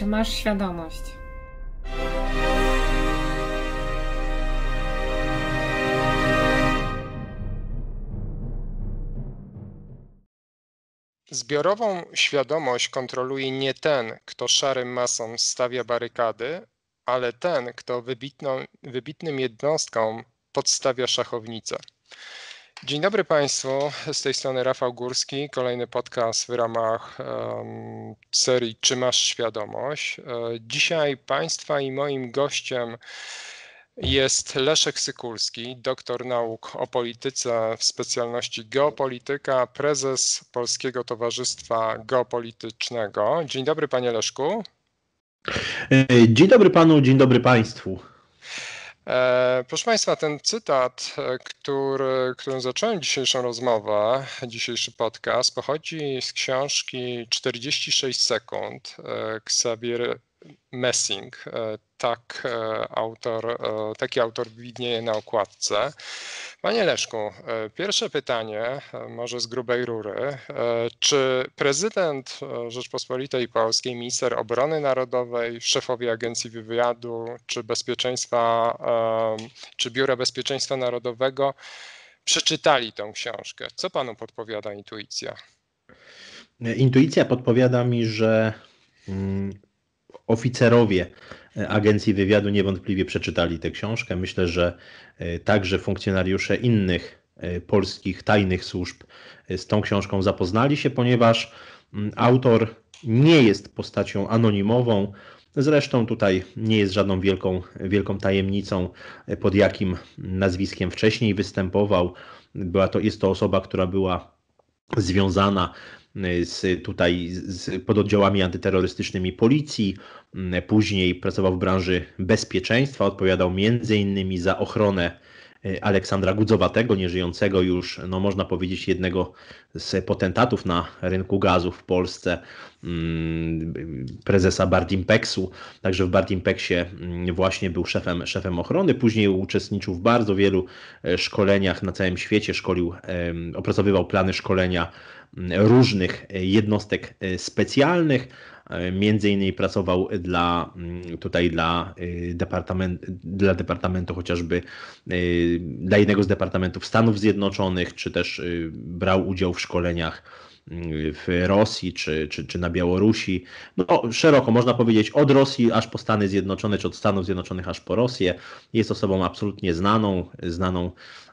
Czy masz świadomość? Zbiorową świadomość kontroluje nie ten, kto szarym masom stawia barykady, ale ten, kto wybitną, wybitnym jednostkom podstawia szachownicę. Dzień dobry Państwu, z tej strony Rafał Górski, kolejny podcast w ramach um, serii Czy masz świadomość? E, dzisiaj Państwa i moim gościem jest Leszek Sykulski, doktor nauk o polityce w specjalności geopolityka, prezes Polskiego Towarzystwa Geopolitycznego. Dzień dobry Panie Leszku. E, dzień dobry Panu, dzień dobry Państwu. E, proszę Państwa, ten cytat, e, który, którym zacząłem dzisiejszą rozmowę, dzisiejszy podcast, pochodzi z książki 46 sekund e, Xavier Messing. E, tak e, autor, e, taki autor widnieje na okładce. Panie Leszku, pierwsze pytanie, może z grubej rury. Czy prezydent Rzeczpospolitej Polskiej, minister obrony narodowej, szefowie Agencji Wywiadu czy Bezpieczeństwa, czy Biura Bezpieczeństwa Narodowego przeczytali tą książkę? Co panu podpowiada intuicja? Intuicja podpowiada mi, że mm, oficerowie e, agencji wywiadu niewątpliwie przeczytali tę książkę. Myślę, że e, także funkcjonariusze innych e, polskich tajnych służb z tą książką zapoznali się, ponieważ mm, autor nie jest postacią anonimową. Zresztą tutaj nie jest żadną wielką, wielką tajemnicą, pod jakim nazwiskiem wcześniej występował. Była to, jest to osoba, która była związana z, tutaj z pododdziałami antyterrorystycznymi policji. Mm, później pracował w branży bezpieczeństwa, odpowiadał m.in. za ochronę y, Aleksandra Gudzowatego, nieżyjącego już, no można powiedzieć, jednego z potentatów na rynku gazu w Polsce, mm, prezesa Bardimpeksu. Także w Bardimpeksie mm, właśnie był szefem, szefem ochrony. Później uczestniczył w bardzo wielu e, szkoleniach na całym świecie, szkolił, opracowywał plany szkolenia różnych e, jednostek e, specjalnych. E, między innymi pracował dla, mm, tutaj dla, e, departament, dla Departamentu chociażby, e, dla jednego z Departamentów Stanów Zjednoczonych, czy też brał udział w szkoleniach w Rosji czy, czy, czy na Białorusi. No, szeroko można powiedzieć od Rosji aż po Stany Zjednoczone, czy od Stanów Zjednoczonych aż po Rosję. Jest osobą absolutnie znaną, znaną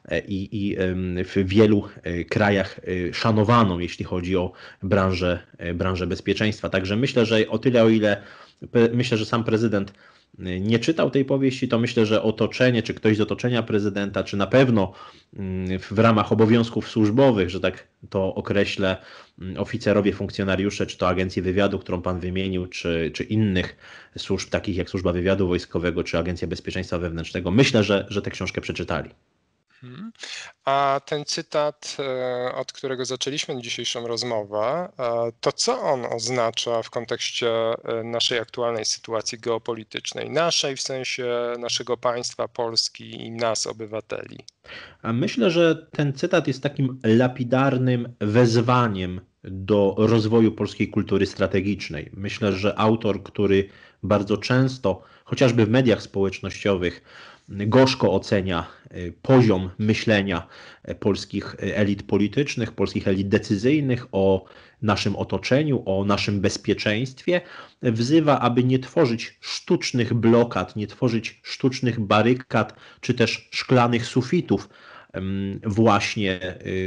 e, i, i w wielu e, krajach e, szanowaną, jeśli chodzi o branżę, branżę bezpieczeństwa. Także myślę, że o tyle, o ile myślę, że sam prezydent nie czytał tej powieści, to myślę, że otoczenie, czy ktoś z otoczenia prezydenta, czy na pewno mm, w ramach obowiązków służbowych, że tak to określę, mm, oficerowie, funkcjonariusze, czy to agencji wywiadu, którą pan wymienił, czy, czy innych służb, takich jak Służba Wywiadu Wojskowego, czy Agencja Bezpieczeństwa Wewnętrznego, myślę, że, że tę książkę przeczytali. Mhm. A ten cytat, e, od którego zaczęliśmy dzisiejszą rozmowę, e, to co on oznacza w kontekście e, naszej aktualnej sytuacji geopolitycznej, naszej w sensie naszego państwa Polski i nas, obywateli? Myślę, że ten cytat jest takim lapidarnym wezwaniem do rozwoju polskiej kultury strategicznej. Myślę, że autor, który bardzo często, chociażby w mediach społecznościowych, gorzko ocenia e, poziom myślenia e, polskich e, elit politycznych, polskich elit decyzyjnych o naszym otoczeniu, o naszym bezpieczeństwie. Wzywa, aby nie tworzyć sztucznych blokad, nie tworzyć sztucznych barykad czy też szklanych sufitów, właśnie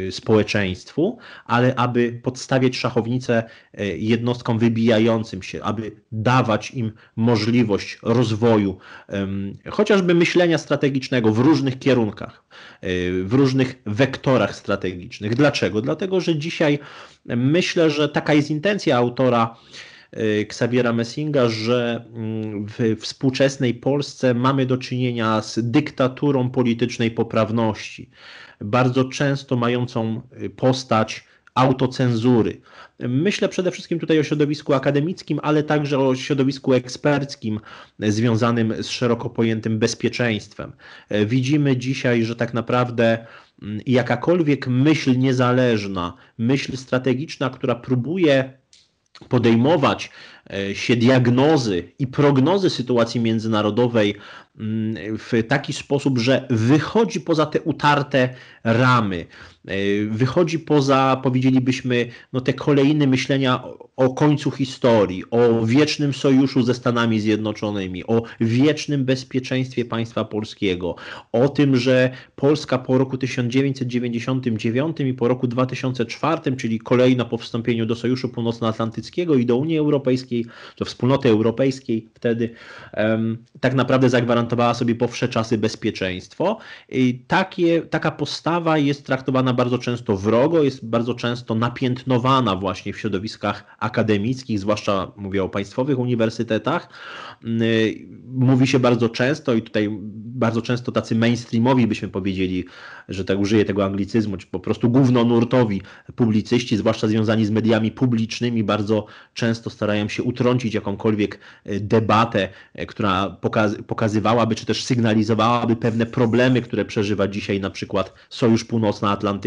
y, społeczeństwu, ale aby podstawiać szachownicę y, jednostkom wybijającym się, aby dawać im możliwość rozwoju chociażby myślenia strategicznego w różnych kierunkach, y, w różnych wektorach strategicznych. Dlaczego? Dlatego, że dzisiaj myślę, że taka jest intencja autora Y, Xaviera Messinga, że mm, w współczesnej Polsce mamy do czynienia z dyktaturą politycznej poprawności, bardzo często mającą y, postać autocenzury. Myślę przede wszystkim tutaj o środowisku akademickim, ale także o środowisku eksperckim związanym z szeroko pojętym bezpieczeństwem. Y, widzimy dzisiaj, że tak naprawdę mm, jakakolwiek myśl niezależna, myśl strategiczna, która próbuje podejmować e, się diagnozy i prognozy sytuacji międzynarodowej mm, w taki sposób, że wychodzi poza te utarte ramy, E, wychodzi poza, powiedzielibyśmy, no te kolejne myślenia o końcu historii, o wiecznym sojuszu ze Stanami Zjednoczonymi, o wiecznym bezpieczeństwie państwa polskiego, o tym, że Polska po roku 1999 i po roku 2004, czyli kolejno po wstąpieniu do Sojuszu Północnoatlantyckiego i do Unii Europejskiej, do Wspólnoty Europejskiej wtedy, tak naprawdę zagwarantowała sobie po czasy bezpieczeństwo. I takie, taka postawa jest traktowana traktowana bardzo często wrogo, jest bardzo często napiętnowana właśnie w środowiskach akademickich, zwłaszcza mówię o państwowych uniwersytetach. Y, mówi się bardzo często i tutaj bardzo często tacy mainstreamowi byśmy powiedzieli, że tak użyję tego anglicyzmu, czy po prostu głównonurtowi publicyści, zwłaszcza związani z mediami publicznymi, bardzo często starają się utrącić jakąkolwiek y, debatę, y, która pokaz pokazywałaby, czy też sygnalizowałaby pewne problemy, które przeżywa dzisiaj na przykład Sojusz Północnoatlantycki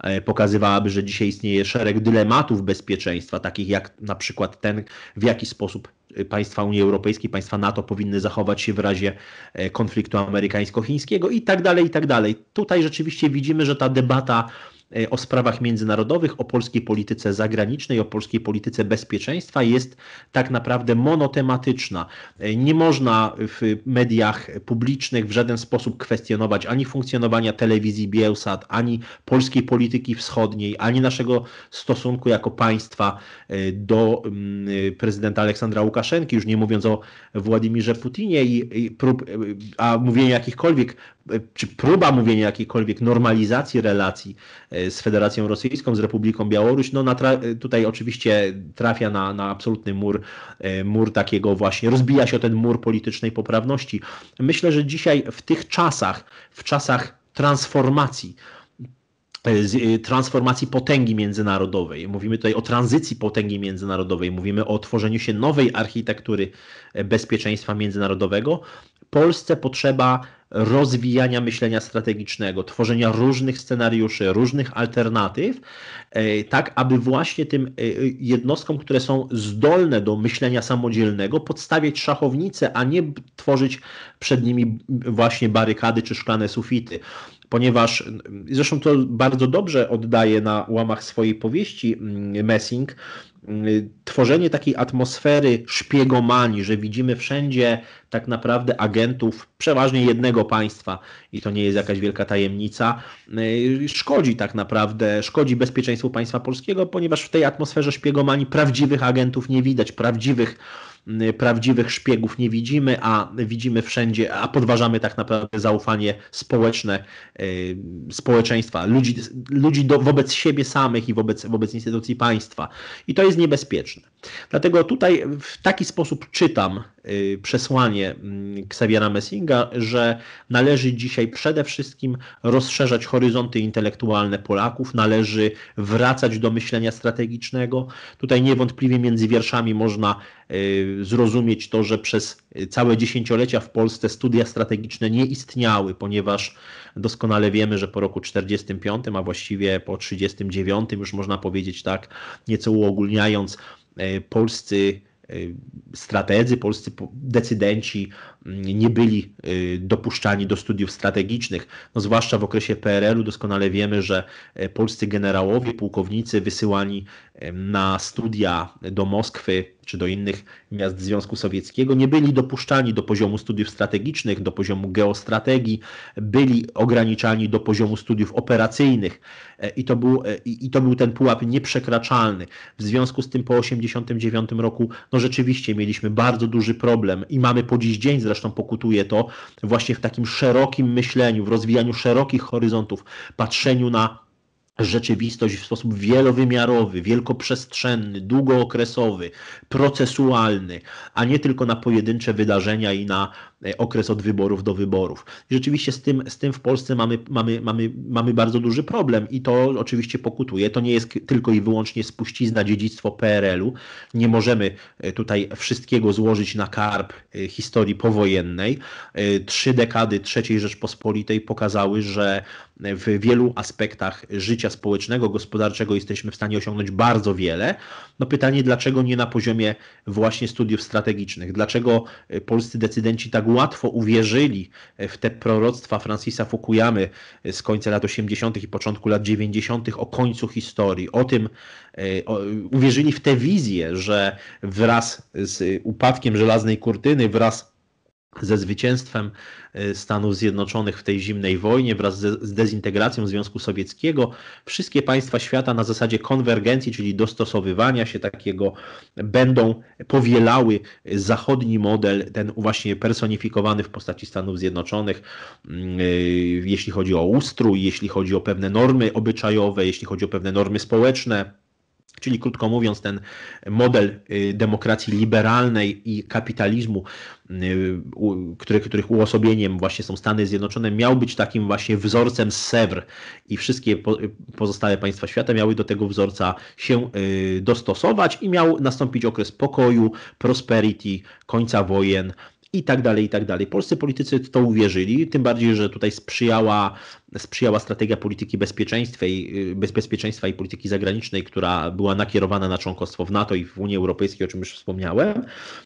E, pokazywałaby, że dzisiaj istnieje szereg dylematów bezpieczeństwa, takich jak na przykład ten, w jaki sposób e, państwa Unii Europejskiej, państwa NATO powinny zachować się w razie e, konfliktu amerykańsko-chińskiego i tak dalej, i tak dalej. Tutaj rzeczywiście widzimy, że ta debata E, o sprawach międzynarodowych, o polskiej polityce zagranicznej, o polskiej polityce bezpieczeństwa jest tak naprawdę monotematyczna. E, nie można w mediach publicznych w żaden sposób kwestionować ani funkcjonowania telewizji Bielsat, ani polskiej polityki wschodniej, ani naszego stosunku jako państwa e, do mm, prezydenta Aleksandra Łukaszenki, już nie mówiąc o Władimirze Putinie i, prób, a mówienie jakichkolwiek czy próba mówienia jakiejkolwiek normalizacji relacji e, z Federacją Rosyjską, z Republiką Białoruś, no e, tutaj oczywiście trafia na, na absolutny mur, e, mur takiego właśnie, rozbija się o ten mur politycznej poprawności. Myślę, że dzisiaj w tych czasach, w czasach transformacji, transformacji potęgi międzynarodowej. Mówimy tutaj o tranzycji potęgi międzynarodowej, mówimy o tworzeniu się nowej architektury bezpieczeństwa międzynarodowego. Polsce potrzeba rozwijania myślenia strategicznego, tworzenia różnych scenariuszy, różnych alternatyw, e, tak aby właśnie tym e, jednostkom, które są zdolne do myślenia samodzielnego, podstawiać szachownice, a nie tworzyć przed nimi właśnie barykady czy szklane sufity ponieważ zresztą to bardzo dobrze oddaje na łamach swojej powieści mm, Messing, Mm, y, tworzenie takiej atmosfery szpiegomanii, że widzimy wszędzie tak naprawdę agentów przeważnie jednego państwa i to nie jest jakaś wielka tajemnica, y, szkodzi tak naprawdę, szkodzi bezpieczeństwu państwa polskiego, ponieważ w tej atmosferze szpiegomanii prawdziwych agentów nie widać, prawdziwych Y, prawdziwych szpiegów nie widzimy, a widzimy wszędzie, a podważamy tak naprawdę zaufanie społeczne y, społeczeństwa, ludzi, ludzi do, wobec siebie samych i wobec, wobec instytucji państwa. I to jest niebezpieczne. Dlatego tutaj w taki sposób czytam Y, przesłanie mm, Xaviera Messinga, że należy dzisiaj przede wszystkim rozszerzać horyzonty intelektualne Polaków, należy wracać do myślenia strategicznego. Tutaj niewątpliwie między wierszami można y, zrozumieć to, że przez całe dziesięciolecia w Polsce studia strategiczne nie istniały, ponieważ doskonale wiemy, że po roku 45, a właściwie po 39 już można powiedzieć tak, nieco uogólniając, y, polscy E, strategzy, polscy decydenci mm, nie byli e, dopuszczani do studiów strategicznych. No, zwłaszcza w okresie PRL-u doskonale wiemy, że e, polscy generałowie, pułkownicy wysyłani na studia do Moskwy czy do innych miast Związku Sowieckiego, nie byli dopuszczani do poziomu studiów strategicznych, do poziomu geostrategii, byli ograniczani do poziomu studiów operacyjnych e, i to był, e, i to był ten pułap nieprzekraczalny. W związku z tym po 1989 roku no rzeczywiście mieliśmy bardzo duży problem i mamy po dziś dzień, zresztą pokutuje to właśnie w takim szerokim myśleniu, w rozwijaniu szerokich horyzontów, patrzeniu na rzeczywistość w sposób wielowymiarowy, wielkoprzestrzenny, długookresowy, procesualny, a nie tylko na pojedyncze wydarzenia i na E, okres od wyborów do wyborów. I rzeczywiście z tym, z tym w Polsce mamy, mamy, mamy, mamy bardzo duży problem i to oczywiście pokutuje. To nie jest tylko i wyłącznie spuścizna, dziedzictwo PRL-u. Nie możemy e, tutaj wszystkiego złożyć na karb e, historii powojennej. Trzy dekady III Rzeczpospolitej pokazały, że w wielu aspektach życia społecznego, gospodarczego jesteśmy w stanie osiągnąć bardzo wiele. No pytanie, dlaczego nie na poziomie właśnie studiów strategicznych? Dlaczego polscy decydenci tak łatwo uwierzyli e, w te proroctwa Francisa Fukuyamy e, z końca lat 80. i początku lat 90. o końcu historii, o tym, e, o, uwierzyli w tę wizję, że wraz z upadkiem żelaznej kurtyny, wraz ze zwycięstwem e, Stanów Zjednoczonych w tej zimnej wojnie wraz z dezintegracją Związku Sowieckiego, wszystkie państwa świata na zasadzie konwergencji, czyli dostosowywania się takiego, będą powielały zachodni model, ten właśnie personifikowany w postaci Stanów Zjednoczonych, mm, e, jeśli chodzi o ustrój, jeśli chodzi o pewne normy obyczajowe, jeśli chodzi o pewne normy społeczne Czyli krótko mówiąc, ten model y, demokracji liberalnej i kapitalizmu, y, których, których uosobieniem właśnie są Stany Zjednoczone, miał być takim właśnie wzorcem z Sewr i wszystkie pozostałe państwa świata miały do tego wzorca się y, dostosować i miał nastąpić okres pokoju, prosperity, końca wojen, i tak dalej, i tak dalej. Polscy politycy to uwierzyli, tym bardziej, że tutaj sprzyjała sprzyjała strategia polityki bezpieczeństwa i, y, bezpieczeństwa i polityki zagranicznej, która była nakierowana na członkostwo w NATO i w Unii Europejskiej, o czym już wspomniałem.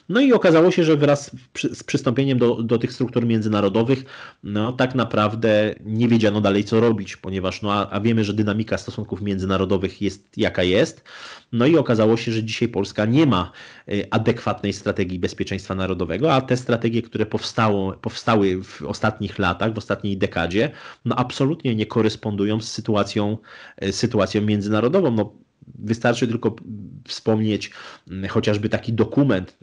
No i okazało się, że wraz z przystąpieniem do, do tych struktur międzynarodowych, no tak naprawdę nie wiedziano dalej, co robić, ponieważ no, a, a wiemy, że dynamika stosunków międzynarodowych jest jaka jest. No i okazało się, że dzisiaj Polska nie ma y, adekwatnej strategii bezpieczeństwa narodowego, a te strategie, które powstało, powstały w ostatnich latach, w ostatniej dekadzie, no absolutnie absolutnie nie korespondują z sytuacją, e, sytuacją międzynarodową. No, Wystarczy tylko wspomnieć mm, chociażby taki dokument,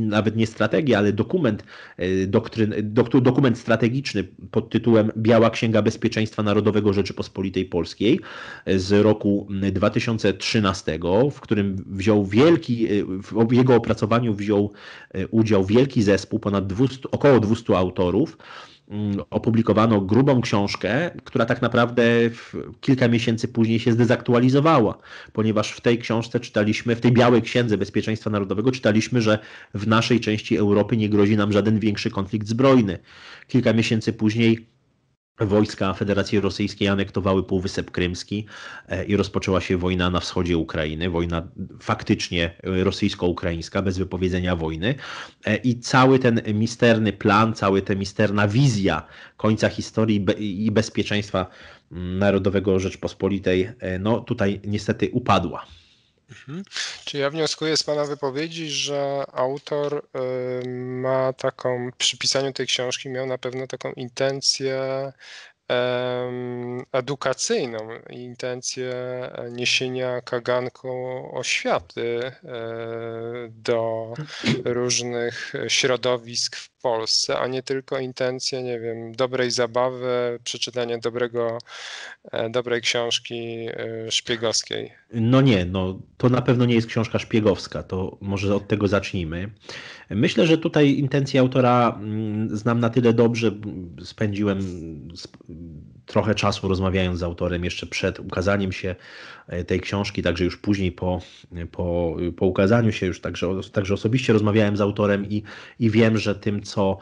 nawet nie strategia, ale dokument, e, doktryn, dokument strategiczny pod tytułem Biała Księga Bezpieczeństwa Narodowego Rzeczypospolitej Polskiej e, z roku 2013, mm, w którym wziął wielki, w jego opracowaniu wziął udział wielki zespół, ponad 200, około 200 autorów Mm, opublikowano grubą książkę, która tak naprawdę kilka miesięcy później się zdezaktualizowała, ponieważ w tej książce czytaliśmy, w tej Białej Księdze Bezpieczeństwa Narodowego czytaliśmy, że w naszej części Europy nie grozi nam żaden większy konflikt zbrojny. Kilka miesięcy później Wojska Federacji Rosyjskiej anektowały Półwysep Krymski e, i rozpoczęła się wojna na wschodzie Ukrainy, wojna faktycznie e, rosyjsko-ukraińska, bez wypowiedzenia wojny. E, I cały ten misterny plan, cały ta misterna wizja końca historii i bezpieczeństwa mm, Narodowego Rzeczpospolitej, no tutaj niestety upadła. Mhm. Czy ja wnioskuję z Pana wypowiedzi, że autor y, ma taką, przy pisaniu tej książki miał na pewno taką intencję edukacyjną, intencję e, niesienia kaganku oświaty e, do mhm. różnych e, środowisk w Polsce, a nie tylko intencje, nie wiem, dobrej zabawy, przeczytania dobrego, e, dobrej książki e, szpiegowskiej. No nie, no to na pewno nie jest książka szpiegowska, to może od tego zacznijmy. Myślę, że tutaj intencje autora mm, znam na tyle dobrze, spędziłem trochę czasu rozmawiając z autorem jeszcze przed ukazaniem się e, tej książki, także już później po, e, po, e, po ukazaniu się już także, także osobiście rozmawiałem z autorem i, i wiem, że tym co,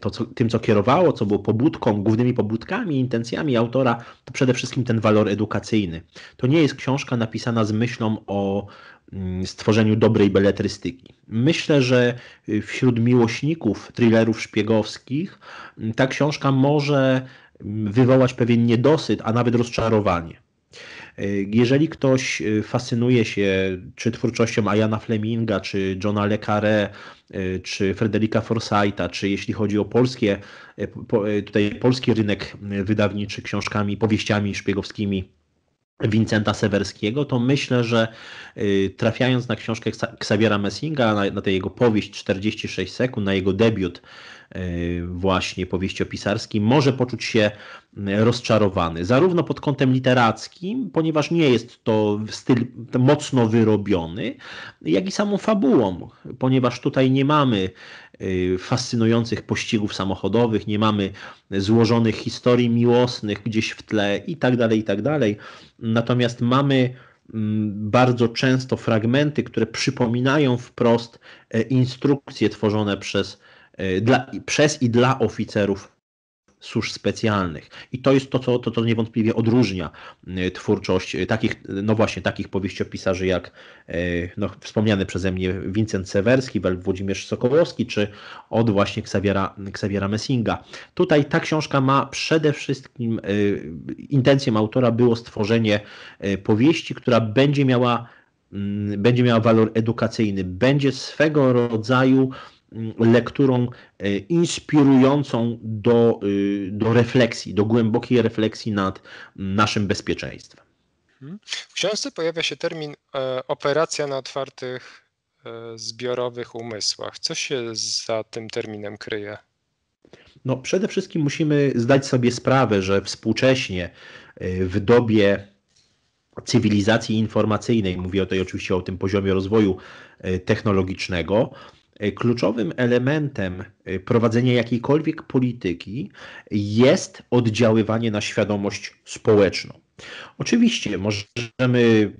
to, co, tym, co kierowało, co było pobudką, głównymi pobudkami, intencjami autora, to przede wszystkim ten walor edukacyjny. To nie jest książka napisana z myślą o mm, stworzeniu dobrej beletrystyki. Myślę, że wśród miłośników thrillerów szpiegowskich mm, ta książka może wywołać pewien niedosyt, a nawet rozczarowanie. Jeżeli ktoś y, fascynuje się czy twórczością Ayana Fleminga, czy Johna Le Carré, y, czy Frederika Forsyta, czy jeśli chodzi o polskie, y, tutaj polski rynek wydawniczy książkami, powieściami szpiegowskimi Wincenta Sewerskiego, to myślę, że trafiając na książkę Xaviera Messinga, na, na tę jego powieść 46 sekund, na jego debiut E, właśnie powieściopisarski, może poczuć się rozczarowany. Zarówno pod kątem literackim, ponieważ nie jest to styl mocno wyrobiony, jak i samą fabułą, ponieważ tutaj nie mamy e, fascynujących pościgów samochodowych, nie mamy złożonych historii miłosnych gdzieś w tle i tak dalej, i tak dalej. Natomiast mamy bardzo często fragmenty, które przypominają wprost e, instrukcje tworzone przez E, dla, przez i dla oficerów służb specjalnych. I to jest to, co to, to niewątpliwie odróżnia e, twórczość e, takich, no właśnie, takich powieściopisarzy jak no, wspomniany przeze mnie Wincent Sewerski, Włodzimierz Sokołowski, czy od właśnie Xaviera, Xaviera Messinga. Tutaj ta książka ma przede wszystkim, intencją autora było stworzenie powieści, która będzie miała będzie miała walor edukacyjny, będzie swego rodzaju lekturą e, inspirującą do, e, do refleksji, do głębokiej refleksji nad naszym bezpieczeństwem. Mhm. W książce pojawia się termin e, operacja na otwartych zbiorowych umysłach. Co się za tym terminem kryje? No, przede wszystkim musimy zdać sobie sprawę, że współcześnie w dobie cywilizacji informacyjnej, mówię tutaj oczywiście o tym poziomie rozwoju technologicznego, E, kluczowym elementem e, prowadzenia jakiejkolwiek polityki jest oddziaływanie na świadomość społeczną. Oczywiście możemy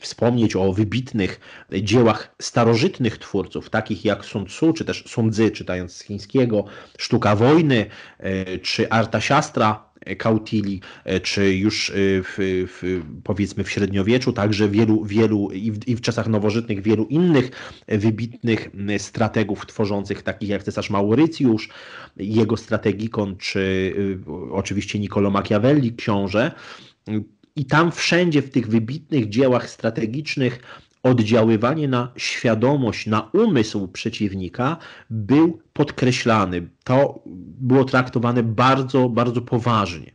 wspomnieć o wybitnych dziełach starożytnych twórców, takich jak Sun Tzu, czy też Sun Tzu, czytając z chińskiego, Sztuka Wojny, e, czy Arta Siastra, Kautili, e, czy już e, w, w, powiedzmy w średniowieczu, także wielu, wielu i w, i w, czasach nowożytnych wielu innych wybitnych strategów tworzących, takich jak cesarz Maurycjusz, jego strategikon, czy e, oczywiście Niccolo Machiavelli, książę. I tam wszędzie w tych wybitnych dziełach strategicznych oddziaływanie na świadomość, na umysł przeciwnika był podkreślany. To było traktowane bardzo, bardzo poważnie.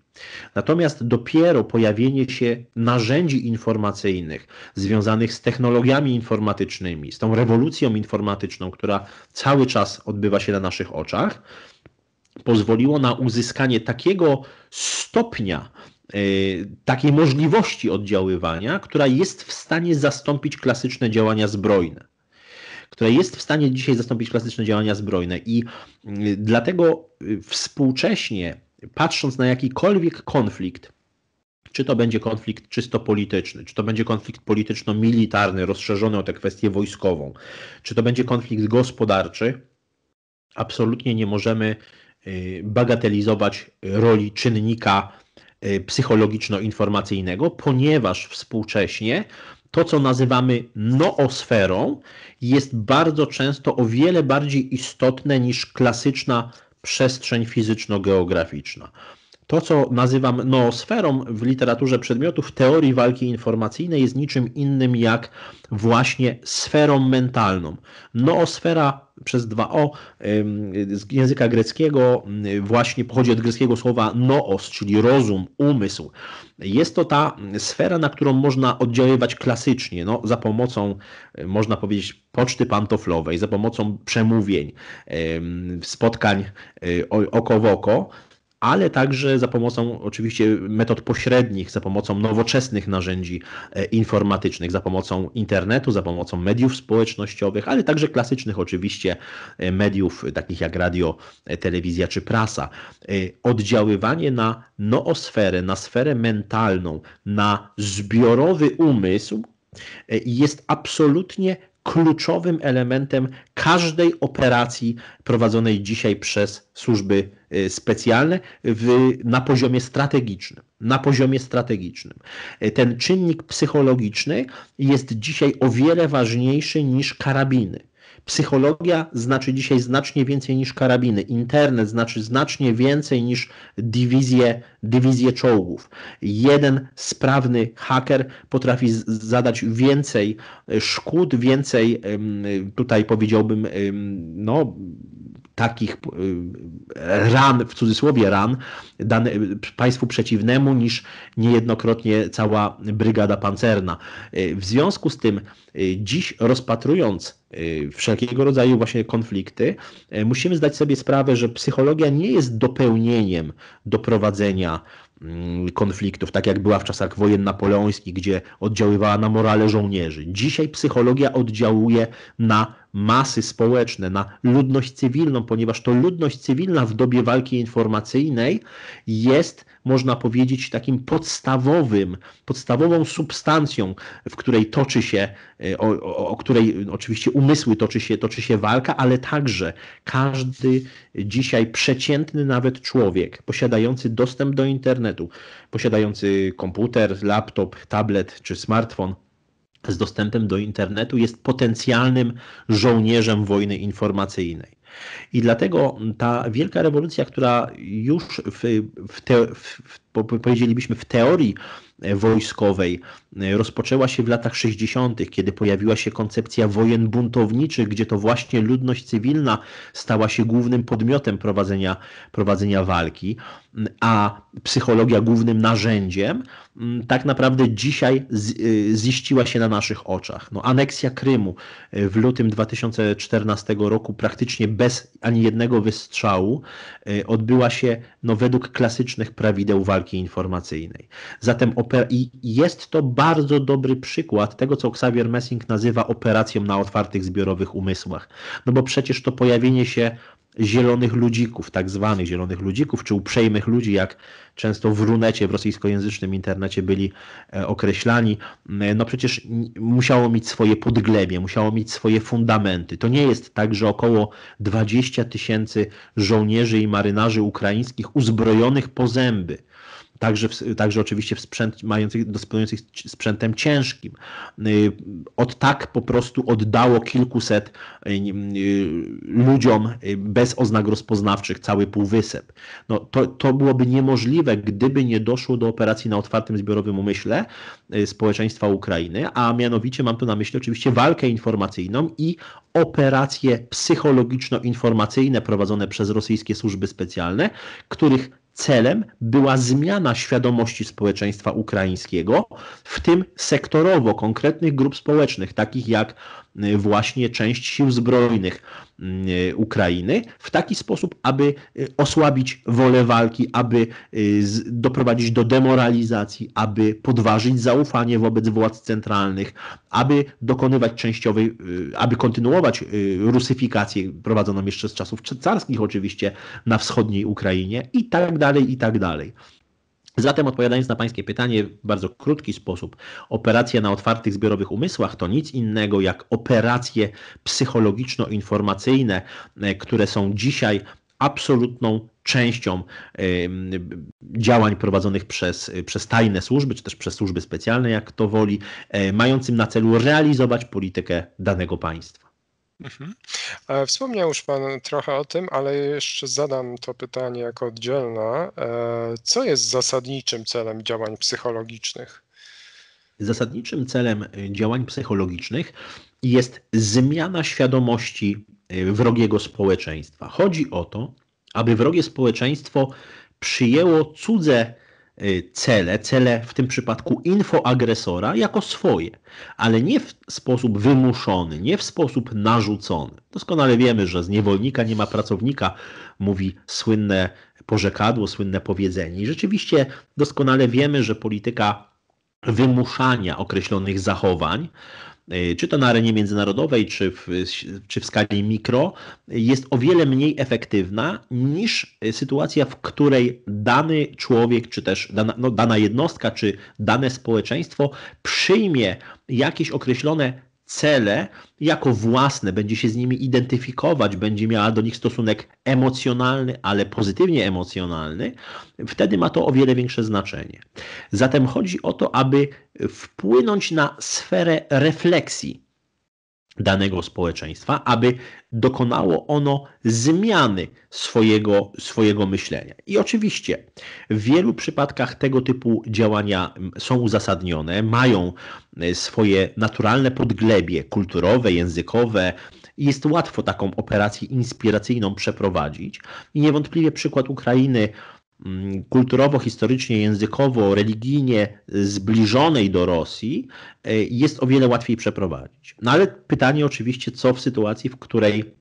Natomiast dopiero pojawienie się narzędzi informacyjnych związanych z technologiami informatycznymi, z tą rewolucją informatyczną, która cały czas odbywa się na naszych oczach, pozwoliło na uzyskanie takiego stopnia Y, takiej możliwości oddziaływania, która jest w stanie zastąpić klasyczne działania zbrojne. Która jest w stanie dzisiaj zastąpić klasyczne działania zbrojne, i y, dlatego y, współcześnie, patrząc na jakikolwiek konflikt, czy to będzie konflikt czysto polityczny, czy to będzie konflikt polityczno-militarny, rozszerzony o tę kwestię wojskową, czy to będzie konflikt gospodarczy, absolutnie nie możemy bagatelizować roli czynnika Y, psychologiczno-informacyjnego, ponieważ współcześnie to, co nazywamy noosferą, jest bardzo często o wiele bardziej istotne niż klasyczna przestrzeń fizyczno-geograficzna. To, co nazywam noosferą w literaturze przedmiotów teorii walki informacyjnej, jest niczym innym jak właśnie sferą mentalną. Noosfera przez dwa o z języka greckiego y, właśnie pochodzi od greckiego słowa noos, czyli rozum, umysł. Jest to ta sfera, na którą można oddziaływać klasycznie, no, za pomocą, y, można powiedzieć, poczty pantoflowej, za pomocą przemówień, spotkań y, oko w oko, ale także za pomocą oczywiście metod pośrednich, za pomocą nowoczesnych narzędzi e, informatycznych, za pomocą internetu, za pomocą mediów społecznościowych, ale także klasycznych oczywiście e, mediów takich jak radio, e, telewizja czy prasa. Oddziaływanie na noosferę, na sferę mentalną, na zbiorowy umysł jest absolutnie kluczowym elementem każdej operacji prowadzonej dzisiaj przez służby E, specjalne w, na poziomie strategicznym. Na poziomie strategicznym. E, ten czynnik psychologiczny jest dzisiaj o wiele ważniejszy niż karabiny. Psychologia znaczy dzisiaj znacznie więcej niż karabiny. Internet znaczy znacznie więcej niż dywizje, dywizje czołgów. Jeden sprawny haker potrafi zadać więcej e, szkód, więcej tutaj powiedziałbym, no, takich y, ran, w cudzysłowie ran, dane, y, państwu przeciwnemu niż niejednokrotnie cała brygada pancerna. Y, w związku z tym dziś rozpatrując wszelkiego rodzaju właśnie konflikty, musimy zdać sobie sprawę, że psychologia nie jest dopełnieniem do prowadzenia mm, konfliktów, tak jak była w czasach wojen napoleońskich, gdzie oddziaływała na morale żołnierzy. Dzisiaj psychologia oddziałuje na masy społeczne, na ludność cywilną, ponieważ to ludność cywilna w dobie walki informacyjnej jest, można powiedzieć, takim podstawowym, podstawową substancją, w której toczy się, e, o, o, o której oczywiście umysły toczy się, toczy się walka, ale także każdy dzisiaj przeciętny nawet człowiek, posiadający dostęp do internetu, posiadający komputer, laptop, tablet czy smartfon, z dostępem do internetu jest potencjalnym żołnierzem wojny informacyjnej. I dlatego ta wielka rewolucja, która już w, w, te, w powiedzielibyśmy w teorii E, wojskowej. E, rozpoczęła się w latach 60., kiedy pojawiła się koncepcja wojen buntowniczych, gdzie to właśnie ludność cywilna stała się głównym podmiotem prowadzenia, prowadzenia walki, a psychologia głównym narzędziem, tak naprawdę dzisiaj e, ziściła się na naszych oczach. No, aneksja Krymu w lutym 2014 roku praktycznie bez ani jednego wystrzału odbyła się no, według klasycznych prawideł walki informacyjnej. Zatem o i jest to bardzo dobry przykład tego, co Xavier Messing nazywa operacją na otwartych zbiorowych umysłach. No bo przecież to pojawienie się zielonych ludzików, tak zwanych zielonych ludzików, czy uprzejmych ludzi, jak często w runecie, w rosyjskojęzycznym internecie byli e, określani, no przecież musiało mieć swoje podglebie, musiało mieć swoje fundamenty. To nie jest tak, że około 20 tysięcy żołnierzy i marynarzy ukraińskich uzbrojonych po zęby także, także oczywiście w sprzęt mających, dysponujących sprzętem ciężkim. Y, od tak po prostu oddało kilkuset y, y, ludziom bez oznak rozpoznawczych cały półwysep. No, to, to byłoby niemożliwe, gdyby nie doszło do operacji na otwartym zbiorowym umyśle społeczeństwa Ukrainy, a mianowicie mam tu na myśli oczywiście walkę informacyjną i operacje psychologiczno-informacyjne prowadzone przez rosyjskie służby specjalne, których celem była zmiana świadomości społeczeństwa ukraińskiego, w tym sektorowo konkretnych grup społecznych, takich jak Y, właśnie część sił zbrojnych y, Ukrainy w taki sposób, aby y, osłabić wolę walki, aby doprowadzić do demoralizacji, aby podważyć zaufanie wobec władz centralnych, aby dokonywać częściowej, aby kontynuować rusyfikację prowadzoną jeszcze z czasów carskich oczywiście na wschodniej Ukrainie i tak dalej, i tak dalej. Zatem odpowiadając na Pańskie pytanie w bardzo krótki sposób, operacja na otwartych zbiorowych umysłach to nic innego jak operacje psychologiczno-informacyjne, e, które są dzisiaj absolutną częścią działań prowadzonych przez, e, przez tajne służby, czy też przez służby specjalne, jak to woli, e, mającym na celu realizować politykę danego państwa. Mhm. E, wspomniał już Pan trochę o tym, ale jeszcze zadam to pytanie jako oddzielne. E, co jest zasadniczym celem działań psychologicznych? Zasadniczym celem e, działań psychologicznych jest zmiana świadomości wrogiego społeczeństwa. Chodzi o to, aby wrogie społeczeństwo przyjęło cudze Y, cele, cele w tym przypadku infoagresora, jako swoje, ale nie w sposób wymuszony, nie w sposób narzucony. Doskonale wiemy, że z niewolnika nie ma pracownika, mówi słynne porzekadło, słynne powiedzenie. I rzeczywiście doskonale wiemy, że polityka wymuszania określonych zachowań E, czy to na arenie międzynarodowej, czy w, czy w skali mikro, jest o wiele mniej efektywna niż sytuacja, w której dany człowiek, czy też dana, no, dana jednostka, czy dane społeczeństwo przyjmie jakieś określone cele jako własne, będzie się z nimi identyfikować, będzie miała do nich stosunek emocjonalny, ale pozytywnie emocjonalny, wtedy ma to o wiele większe znaczenie. Zatem chodzi o to, aby wpłynąć na sferę refleksji danego społeczeństwa, aby dokonało ono zmiany swojego, swojego myślenia. I oczywiście w wielu przypadkach tego typu działania mm, są uzasadnione, mają e, swoje naturalne podglebie kulturowe, językowe. Jest łatwo taką operację inspiracyjną przeprowadzić. I niewątpliwie przykład Ukrainy Mm, kulturowo, historycznie, językowo, religijnie zbliżonej do Rosji e, jest o wiele łatwiej przeprowadzić. No ale pytanie oczywiście, co w sytuacji, w której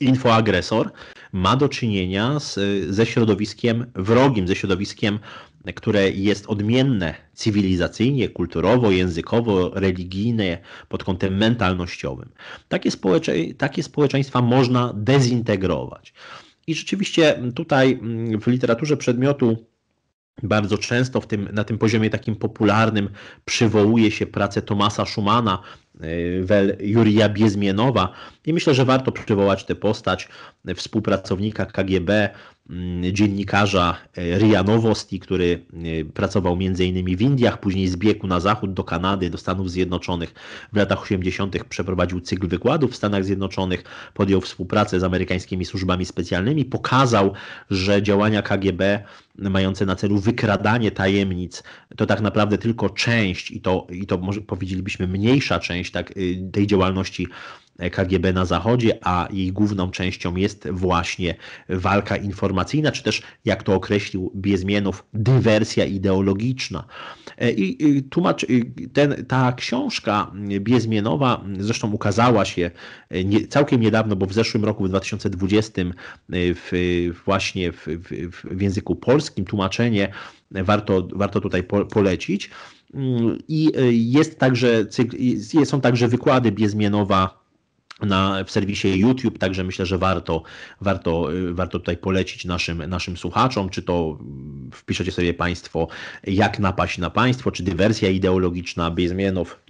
infoagresor ma do czynienia z, e, ze środowiskiem wrogim, ze środowiskiem, które jest odmienne cywilizacyjnie, kulturowo, językowo, religijne pod kątem mentalnościowym. Takie, społecze, takie społeczeństwa można dezintegrować. I rzeczywiście tutaj mm, w literaturze przedmiotu bardzo często w tym, na tym poziomie takim popularnym przywołuje się pracę Tomasa Schumana, e, Wel Jurija Biezmienowa i myślę, że warto przywołać tę postać współpracownika KGB, Mm, dziennikarza e, Ria Nowosti, który e, pracował m.in. w Indiach, później zbiegł na zachód do Kanady, do Stanów Zjednoczonych. W latach 80. przeprowadził cykl wykładów w Stanach Zjednoczonych, podjął współpracę z amerykańskimi służbami specjalnymi, pokazał, że działania KGB mające na celu wykradanie tajemnic, to tak naprawdę tylko część i to, i to może powiedzielibyśmy mniejsza część tak, y, tej działalności KGB na Zachodzie, a jej główną częścią jest właśnie walka informacyjna, czy też, jak to określił Biezmienow, dywersja ideologiczna. E, I tłumacz, ten, ta książka Biezmienowa zresztą ukazała się e, nie, całkiem niedawno, bo w zeszłym roku, w 2020, e, w, właśnie w, w, w języku polskim tłumaczenie warto, warto tutaj polecić. Mm, I jest także są także wykłady Biezmienowa na, w serwisie YouTube, także myślę, że warto, warto, y, warto tutaj polecić naszym, naszym słuchaczom, czy to mm, wpiszecie sobie Państwo, jak napaść na państwo, czy dywersja ideologiczna, zmianów?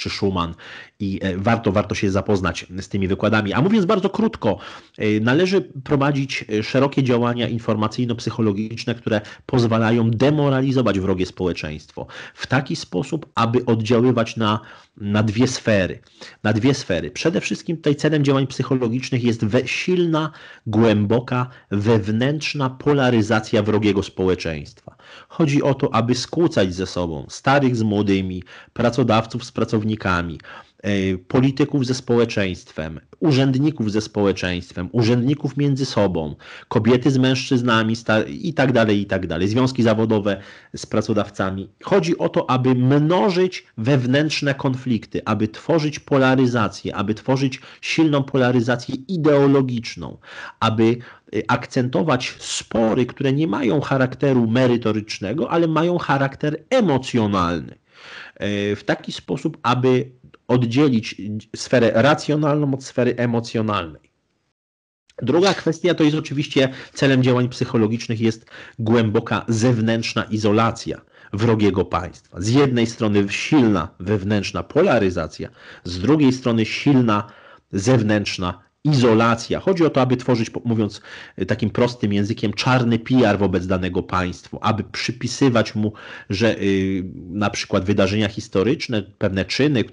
czy Schumann i e, warto, warto się zapoznać z tymi wykładami. A mówiąc bardzo krótko, e, należy prowadzić e, szerokie działania informacyjno-psychologiczne, które pozwalają demoralizować wrogie społeczeństwo w taki sposób, aby oddziaływać na, na dwie sfery. Na dwie sfery. Przede wszystkim tutaj celem działań psychologicznych jest we, silna, głęboka, wewnętrzna polaryzacja wrogiego społeczeństwa. Chodzi o to, aby skłócać ze sobą starych z młodymi, pracodawców z pracownikami, e, polityków ze społeczeństwem, urzędników ze społeczeństwem, urzędników między sobą, kobiety z mężczyznami i tak dalej, i tak dalej, związki zawodowe z pracodawcami. Chodzi o to, aby mnożyć wewnętrzne konflikty, aby tworzyć polaryzację, aby tworzyć silną polaryzację ideologiczną, aby Y, akcentować spory, które nie mają charakteru merytorycznego, ale mają charakter emocjonalny. E, w taki sposób, aby oddzielić sferę racjonalną od sfery emocjonalnej. Druga kwestia to jest oczywiście celem działań psychologicznych jest głęboka zewnętrzna izolacja wrogiego państwa. Z jednej strony silna wewnętrzna polaryzacja, z drugiej strony silna zewnętrzna izolacja. Chodzi o to, aby tworzyć, mówiąc e, takim prostym językiem, czarny PR wobec danego państwa, aby przypisywać mu, że y, na przykład wydarzenia historyczne, pewne czyny y,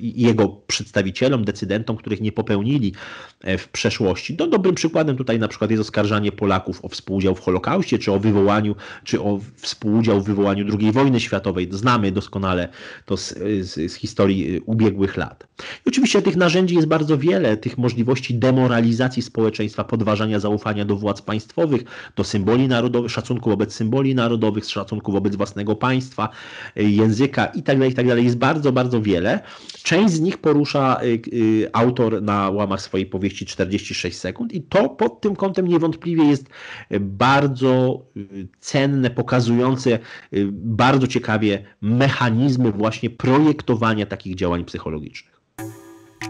jego przedstawicielom, decydentom, których nie popełnili e, w przeszłości. No, dobrym przykładem tutaj na przykład jest oskarżanie Polaków o współudział w Holokauście, czy o wywołaniu, czy o współudział w wywołaniu II wojny światowej. Znamy doskonale to z, z, z historii y, ubiegłych lat. I oczywiście tych narzędzi jest bardzo wiele, tych możliwości demoralizacji społeczeństwa, podważania zaufania do władz państwowych, do symboli narodowych, szacunku wobec symboli narodowych, szacunku wobec własnego państwa, y, języka itd., tak itd. Tak jest bardzo, bardzo wiele. Część z nich porusza y, y, autor na łamach swojej powieści 46 sekund i to pod tym kątem niewątpliwie jest bardzo cenne, pokazujące bardzo ciekawie mechanizmy właśnie projektowania takich działań psychologicznych.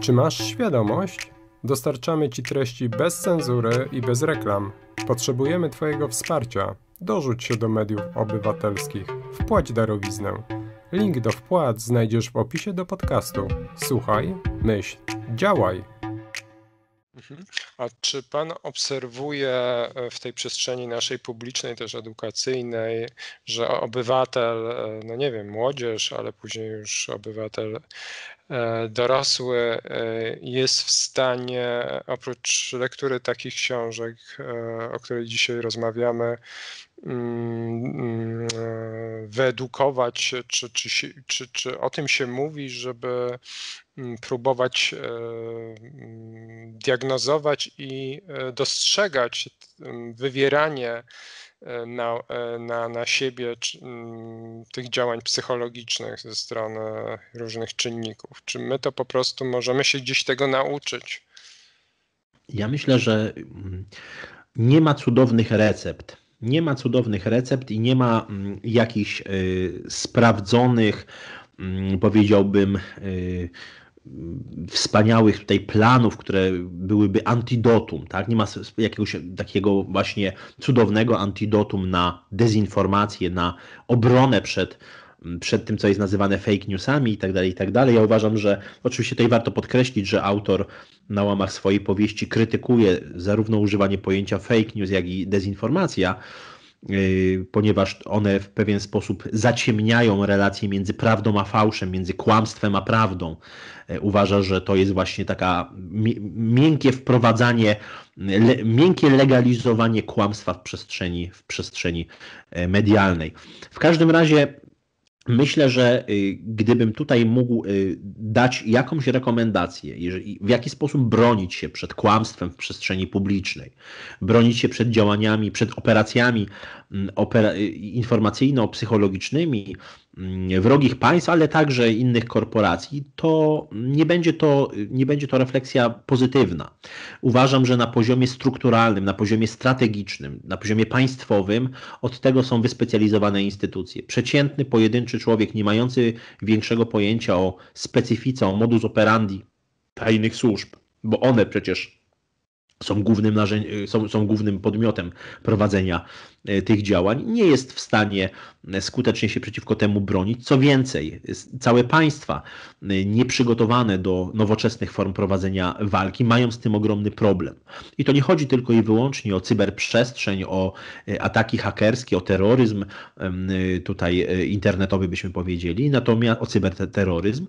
Czy masz świadomość, Dostarczamy Ci treści bez cenzury i bez reklam. Potrzebujemy Twojego wsparcia. Dorzuć się do mediów obywatelskich. Wpłać darowiznę. Link do wpłat znajdziesz w opisie do podcastu. Słuchaj, myśl, działaj. Mhm. A czy Pan obserwuje e, w tej przestrzeni naszej publicznej, też edukacyjnej, że obywatel, e, no nie wiem, młodzież, ale później już obywatel E, dorosły e, jest w stanie, oprócz lektury takich książek, e, o której dzisiaj rozmawiamy, mm, mm, wyedukować, czy, czy, czy, czy o tym się mówi, żeby mm, próbować diagnozować i dostrzegać wywieranie E, na, e, na, na siebie czy, mm, tych działań psychologicznych ze strony różnych czynników? Czy my to po prostu możemy się gdzieś tego nauczyć? Ja myślę, że mm, nie ma cudownych recept. Nie ma cudownych recept i nie ma mm, jakichś y, sprawdzonych, y, powiedziałbym, y, wspaniałych tutaj planów, które byłyby antidotum, tak? Nie ma jakiegoś takiego właśnie cudownego antidotum na dezinformację, na obronę przed, przed tym, co jest nazywane fake newsami itd., tak itd. Tak ja uważam, że oczywiście tutaj warto podkreślić, że autor na łamach swojej powieści krytykuje zarówno używanie pojęcia fake news, jak i dezinformacja, Y, ponieważ one w pewien sposób zaciemniają relacje między prawdą a fałszem, między kłamstwem a prawdą. E, Uważa, że to jest właśnie taka miękkie wprowadzanie, le, miękkie legalizowanie kłamstwa w przestrzeni, w przestrzeni e, medialnej. W każdym razie Myślę, że y, gdybym tutaj mógł y, dać jakąś rekomendację, w jaki sposób bronić się przed kłamstwem w przestrzeni publicznej, bronić się przed działaniami, przed operacjami Y, informacyjno-psychologicznymi wrogich państw, ale także innych korporacji, to nie będzie to, nie będzie to refleksja pozytywna. Uważam, że na poziomie strukturalnym, na poziomie strategicznym, na poziomie państwowym od tego są wyspecjalizowane instytucje. Przeciętny, pojedynczy człowiek, nie mający większego pojęcia o specyfice, o modus operandi tajnych służb, bo one przecież są głównym, są, są głównym podmiotem prowadzenia E, tych działań, nie jest w stanie e, skutecznie się przeciwko temu bronić. Co więcej, całe państwa e, nieprzygotowane do nowoczesnych form prowadzenia walki mają z tym ogromny problem. I to nie chodzi tylko i wyłącznie o cyberprzestrzeń, o ataki hakerskie, o terroryzm tutaj internetowy byśmy powiedzieli, natomiast o cyberterroryzm,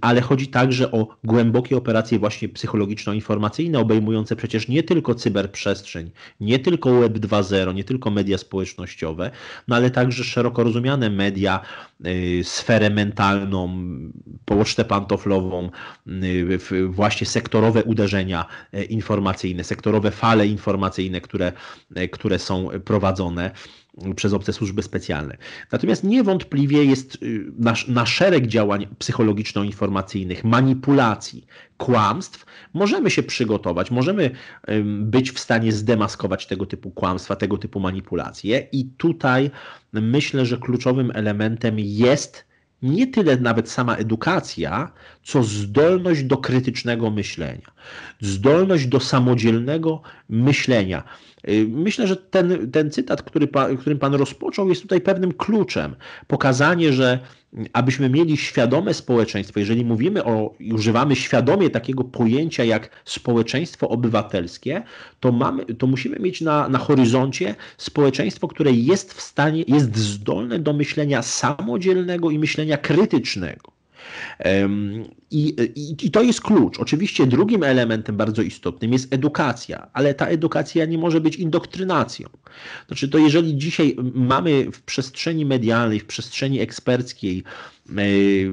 ale chodzi także o głębokie operacje właśnie psychologiczno-informacyjne, obejmujące przecież nie tylko cyberprzestrzeń, nie tylko Web 2.0, nie tylko media media społecznościowe, no ale także szeroko rozumiane media, y, sferę mentalną, pocztę pantoflową, y, właśnie sektorowe uderzenia e, informacyjne, sektorowe fale informacyjne, które, e, które są prowadzone przez obce służby specjalne. Natomiast niewątpliwie jest y, na, na szereg działań psychologiczno-informacyjnych, manipulacji, kłamstw, możemy się przygotować, możemy być w stanie zdemaskować tego typu kłamstwa, tego typu manipulacje. I tutaj myślę, że kluczowym elementem jest nie tyle nawet sama edukacja, co zdolność do krytycznego myślenia, zdolność do samodzielnego myślenia. Y, myślę, że ten, ten cytat, który którym Pan rozpoczął, jest tutaj pewnym kluczem. Pokazanie, że abyśmy mieli świadome społeczeństwo, jeżeli mówimy o, używamy świadomie takiego pojęcia jak społeczeństwo obywatelskie, to, mamy, to musimy mieć na, na horyzoncie społeczeństwo, które jest w stanie, jest zdolne do myślenia samodzielnego i myślenia krytycznego. I, i, I, to jest klucz. Oczywiście drugim elementem bardzo istotnym jest edukacja, ale ta edukacja nie może być indoktrynacją. Znaczy, to jeżeli dzisiaj mamy w przestrzeni medialnej, w przestrzeni eksperckiej e,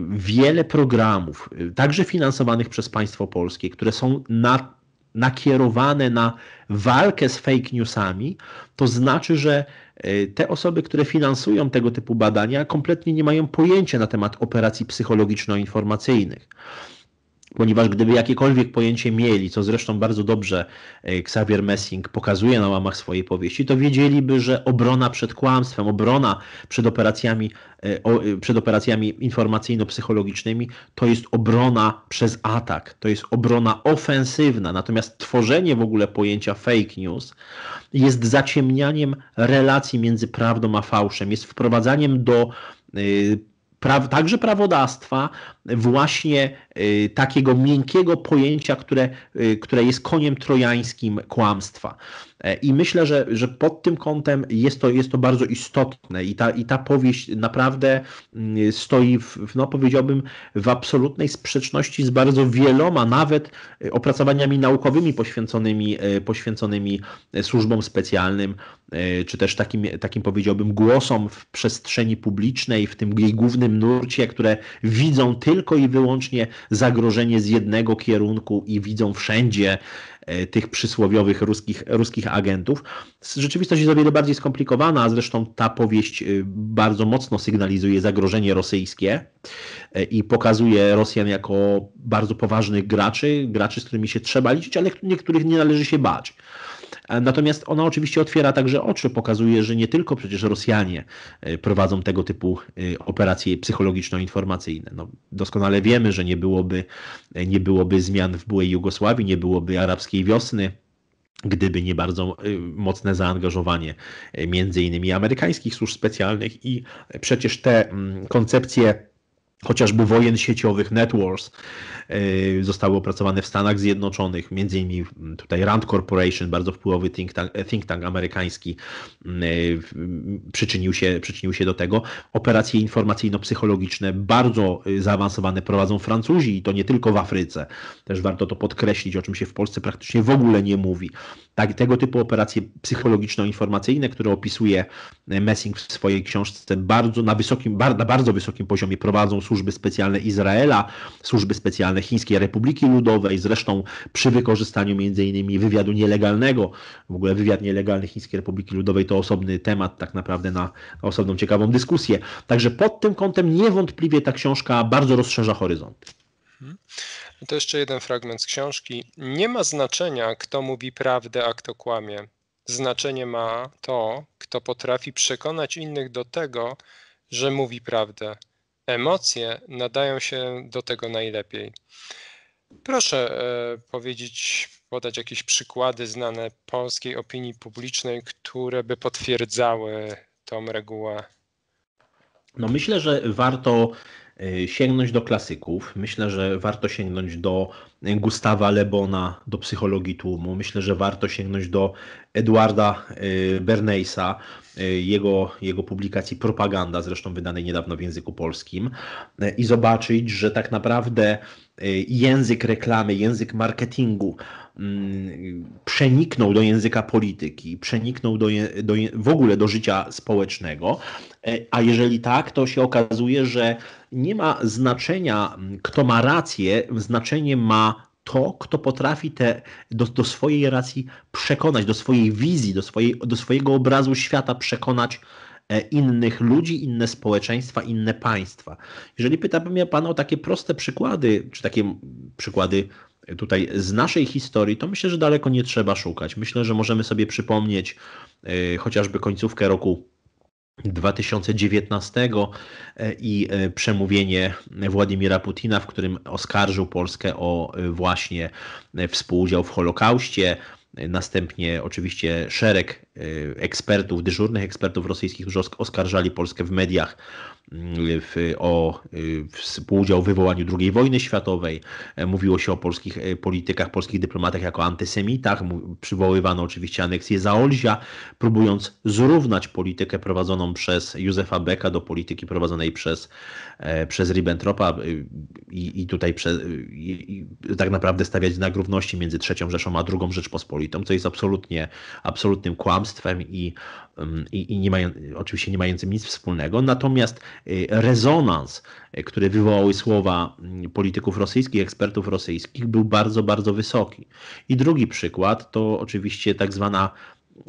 wiele programów, e, także finansowanych przez państwo polskie, które są na nakierowane na walkę z fake newsami, to znaczy, że e, te osoby, które finansują tego typu badania, kompletnie nie mają pojęcia na temat operacji psychologiczno-informacyjnych. Ponieważ gdyby jakiekolwiek pojęcie mieli, co zresztą bardzo dobrze e, Xavier Messing pokazuje na łamach swojej powieści, to wiedzieliby, że obrona przed kłamstwem, obrona przed operacjami, e, e, przed operacjami informacyjno-psychologicznymi to jest obrona przez atak, to jest obrona ofensywna. Natomiast tworzenie w ogóle pojęcia fake news jest zaciemnianiem relacji między prawdą a fałszem, jest wprowadzaniem do także prawodawstwa właśnie Y, takiego miękkiego pojęcia, które, y, które jest koniem trojańskim kłamstwa. E, I myślę, że, że pod tym kątem jest to, jest to bardzo istotne i ta, i ta powieść naprawdę mm, stoi, w, no powiedziałbym, w absolutnej sprzeczności z bardzo wieloma nawet y, opracowaniami naukowymi poświęconymi, poświęconymi służbom specjalnym, czy też takim, takim powiedziałbym głosom w przestrzeni publicznej, w tym jej głównym nurcie, które widzą tylko i wyłącznie zagrożenie z jednego kierunku i widzą wszędzie e, tych przysłowiowych ruskich, ruskich agentów. Rzeczywistość jest o wiele bardziej skomplikowana, a zresztą ta powieść e, bardzo mocno sygnalizuje zagrożenie rosyjskie e, i pokazuje Rosjan jako bardzo poważnych graczy, graczy, z którymi się trzeba liczyć, ale niektórych nie należy się bać. E, natomiast ona oczywiście otwiera także oczy, pokazuje, że nie tylko przecież Rosjanie e, prowadzą tego typu e, operacje psychologiczno-informacyjne. No, doskonale wiemy, że nie byłoby, nie byłoby zmian w byłej Jugosławii, nie byłoby arabskiej wiosny gdyby nie bardzo mocne zaangażowanie między innymi amerykańskich służb specjalnych i przecież te mm, koncepcje chociażby wojen sieciowych, networks, e, zostały opracowane w Stanach Zjednoczonych, między innymi tutaj Rand Corporation, bardzo wpływowy think tank, e, think tank amerykański, e, przyczynił się, przyczynił się do tego. Operacje informacyjno-psychologiczne bardzo zaawansowane prowadzą Francuzi i to nie tylko w Afryce. Też warto to podkreślić, o czym się w Polsce praktycznie w ogóle nie mówi. Tak, tego typu operacje psychologiczno-informacyjne, które opisuje Messing w swojej książce, bardzo na wysokim, na bardzo wysokim poziomie prowadzą służby specjalne Izraela, służby specjalne Chińskiej Republiki Ludowej, zresztą przy wykorzystaniu m.in. wywiadu nielegalnego. W ogóle wywiad nielegalny Chińskiej Republiki Ludowej to osobny temat, tak naprawdę na osobną ciekawą dyskusję. Także pod tym kątem niewątpliwie ta książka bardzo rozszerza horyzont. Mhm. To jeszcze jeden fragment z książki. Nie ma znaczenia, kto mówi prawdę, a kto kłamie. Znaczenie ma to, kto potrafi przekonać innych do tego, że mówi prawdę emocje nadają się do tego najlepiej. Proszę e, powiedzieć, podać jakieś przykłady znane polskiej opinii publicznej, które by potwierdzały tą regułę. No myślę, że warto Y, sięgnąć do klasyków. Myślę, że warto sięgnąć do Gustawa Lebona, do psychologii tłumu. Myślę, że warto sięgnąć do Edwarda y, Bernaysa, y, jego, jego publikacji Propaganda, zresztą wydanej niedawno w języku polskim, i zobaczyć, że tak naprawdę język reklamy, język marketingu Mm, przeniknął do języka polityki, przeniknął do, do, w ogóle do życia społecznego. E, a jeżeli tak, to się okazuje, że nie ma znaczenia, mm, kto ma rację, znaczenie ma to, kto potrafi te, do, do, swojej racji przekonać, do swojej wizji, do, swojej, do swojego obrazu świata przekonać e, innych ludzi, inne społeczeństwa, inne państwa. Jeżeli pytałbym ja Pana o takie proste przykłady, czy takie mm, przykłady tutaj z naszej historii, to myślę, że daleko nie trzeba szukać. Myślę, że możemy sobie przypomnieć e, chociażby końcówkę roku 2019 e, i e, przemówienie Władimira Putina, w którym oskarżył Polskę o właśnie współudział w Holokauście. Następnie oczywiście szereg ekspertów, dyżurnych ekspertów rosyjskich, którzy oskarżali Polskę w mediach w, o współudział w wywołaniu II wojny światowej, e, mówiło się o polskich e, politykach, polskich dyplomatach jako antysemitach, przywoływano oczywiście aneksję Zaolzia, próbując zrównać politykę prowadzoną przez Józefa Beka do polityki prowadzonej przez, e, przez Ribbentropa i, i tutaj i, i tak naprawdę stawiać znak równości między III Rzeszą a II Rzeczpospolitą, co jest absolutnie, absolutnym kłamstwem i i, i nie mają, oczywiście nie mającym nic wspólnego. Natomiast y, rezonans, y, który wywołały słowa mm, polityków rosyjskich, ekspertów rosyjskich, był bardzo, bardzo wysoki. I drugi przykład to oczywiście tak zwana,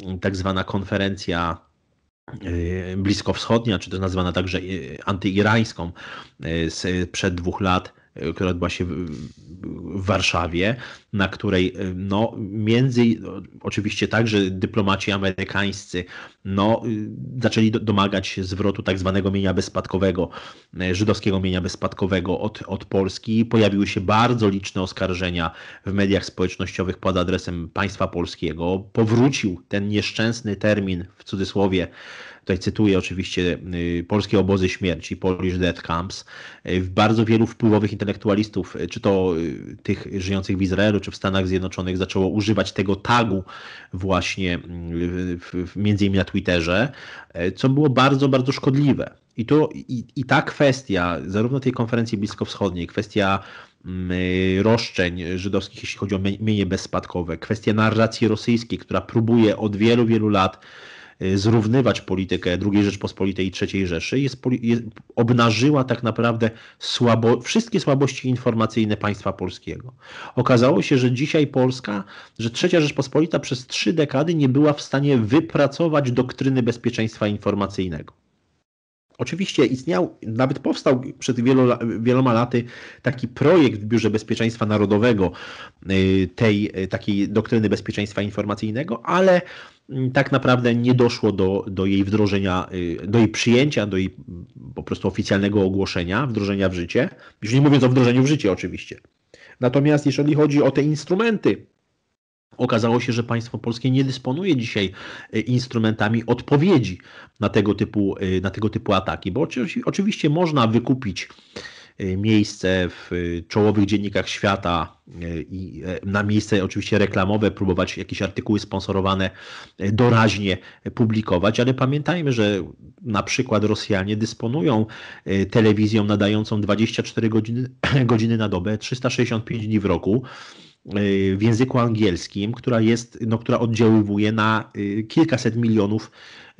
mm, tak zwana konferencja y, bliskowschodnia, czy to nazwana także antyirańską sprzed dwóch lat która odbyła się w Warszawie, na której y, no między, oczywiście także dyplomaci amerykańscy no, y, zaczęli domagać się zwrotu tak zwanego mienia bezspadkowego, y, żydowskiego mienia bezspadkowego od, od Polski. Pojawiły się bardzo liczne oskarżenia w mediach społecznościowych pod adresem państwa polskiego. Powrócił ten nieszczęsny termin, w cudzysłowie, tutaj cytuję oczywiście y, polskie obozy śmierci, Polish Death Camps, y, bardzo wielu wpływowych intelektualistów, y, czy to tych żyjących w Izraelu, czy w Stanach Zjednoczonych, zaczęło używać tego tagu właśnie między innymi na Twitterze, co było bardzo, bardzo szkodliwe. I, to, i, I ta kwestia, zarówno tej konferencji bliskowschodniej, kwestia mm, roszczeń żydowskich, jeśli chodzi o mienie bezspadkowe, kwestia narracji rosyjskiej, która próbuje od wielu, wielu lat Y, zrównywać politykę II Rzeczpospolitej i III Rzeszy, jest, jest, obnażyła tak naprawdę słabo, wszystkie słabości informacyjne państwa polskiego. Okazało się, że dzisiaj Polska, że III Rzeczpospolita przez trzy dekady nie była w stanie wypracować doktryny bezpieczeństwa informacyjnego. Oczywiście istniał, nawet powstał przed wieloma laty taki projekt w Biurze Bezpieczeństwa Narodowego y, tej y, takiej doktryny bezpieczeństwa informacyjnego, ale mm, tak naprawdę nie doszło do, do jej wdrożenia, y, do jej przyjęcia, do jej mm, po prostu oficjalnego ogłoszenia, wdrożenia w życie. Już nie mówiąc o wdrożeniu w życie oczywiście. Natomiast jeżeli chodzi o te instrumenty, Okazało się, że państwo polskie nie dysponuje dzisiaj e, instrumentami odpowiedzi na tego typu, e, na tego typu ataki, bo oczywiście można wykupić e, miejsce w czołowych dziennikach świata i na miejsce oczywiście reklamowe, próbować jakieś artykuły sponsorowane doraźnie publikować, ale pamiętajmy, że na przykład Rosjanie dysponują telewizją nadającą 24 godziny, godziny na dobę, 365 dni w roku Y, w języku angielskim, która jest, no, która oddziaływuje na y, kilkaset milionów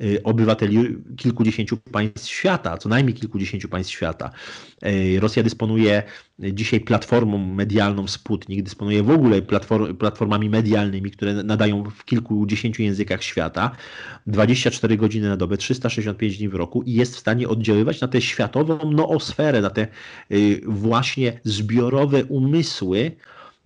y, obywateli kilkudziesięciu państw świata, co najmniej kilkudziesięciu państw świata. Rosja dysponuje dzisiaj platformą medialną Sputnik, dysponuje w ogóle platform, platformami medialnymi, które nadają w kilkudziesięciu językach świata 24 godziny na dobę, 365 dni w roku i jest w stanie oddziaływać na tę światową noosferę, na te właśnie zbiorowe umysły,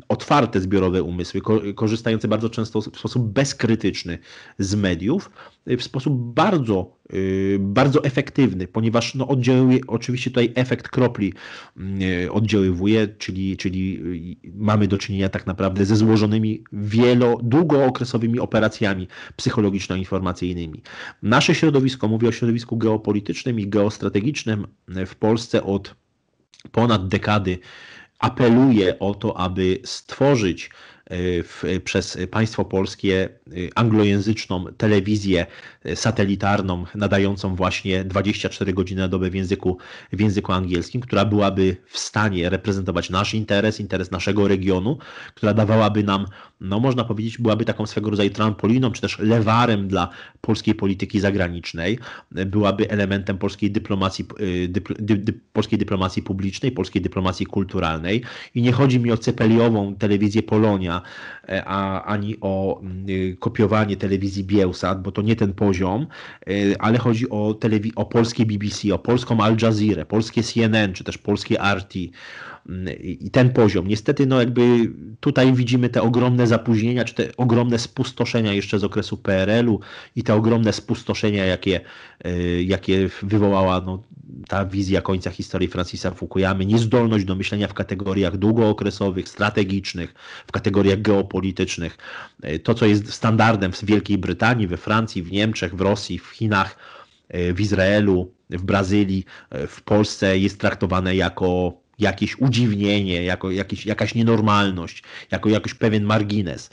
otwarte zbiorowe umysły, korzystające bardzo często w sposób bezkrytyczny z mediów, y, w sposób bardzo, y, bardzo efektywny, ponieważ no, oddziałuje, oczywiście tutaj efekt kropli mm, y, oddziaływuje, czyli, czyli mamy do czynienia tak naprawdę ze złożonymi wielo, długookresowymi operacjami psychologiczno-informacyjnymi. Nasze środowisko, mówię o środowisku geopolitycznym i geostrategicznym w Polsce od ponad dekady apeluje o to, aby stworzyć Y, w, y, przez państwo polskie y, anglojęzyczną telewizję satelitarną nadającą właśnie 24 godziny na dobę w języku, w języku angielskim, która byłaby w stanie reprezentować nasz interes, interes naszego regionu, która dawałaby nam, no można powiedzieć, byłaby taką swego rodzaju trampoliną, czy też lewarem dla polskiej polityki zagranicznej, byłaby elementem polskiej dyplomacji, polskiej dyplomacji publicznej, polskiej dyplomacji kulturalnej. I nie chodzi mi o cepeliową telewizję Polonia, E, a, ani o mm, kopiowanie telewizji Bielsat, bo to nie ten poziom, e, ale chodzi o, telewi- o polskie BBC, o polską Al Jazeera, polskie CNN, czy też polskie RT, i ten poziom. Niestety, no jakby tutaj widzimy te ogromne zapóźnienia, czy te ogromne spustoszenia jeszcze z okresu PRL-u i te ogromne spustoszenia, jakie, y, jakie wywołała no, ta wizja końca historii Francisa Fukuyamy, niezdolność do myślenia w kategoriach długookresowych, strategicznych, w kategoriach geopolitycznych. Y, to, co jest standardem w Wielkiej Brytanii, we Francji, w Niemczech, w Rosji, w Chinach, y, w Izraelu, w Brazylii, w Polsce jest traktowane jako jakieś udziwnienie, jako jakieś, jakaś nienormalność, jako jakiś pewien margines.